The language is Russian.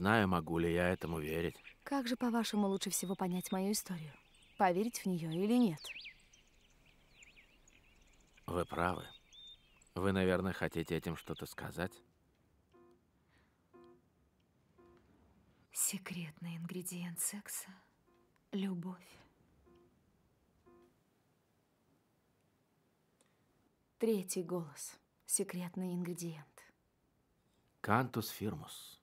Знаю, могу ли я этому верить. Как же, по-вашему, лучше всего понять мою историю? Поверить в нее или нет? Вы правы. Вы, наверное, хотите этим что-то сказать? Секретный ингредиент секса — любовь. Третий голос. Секретный ингредиент. Кантус фирмус.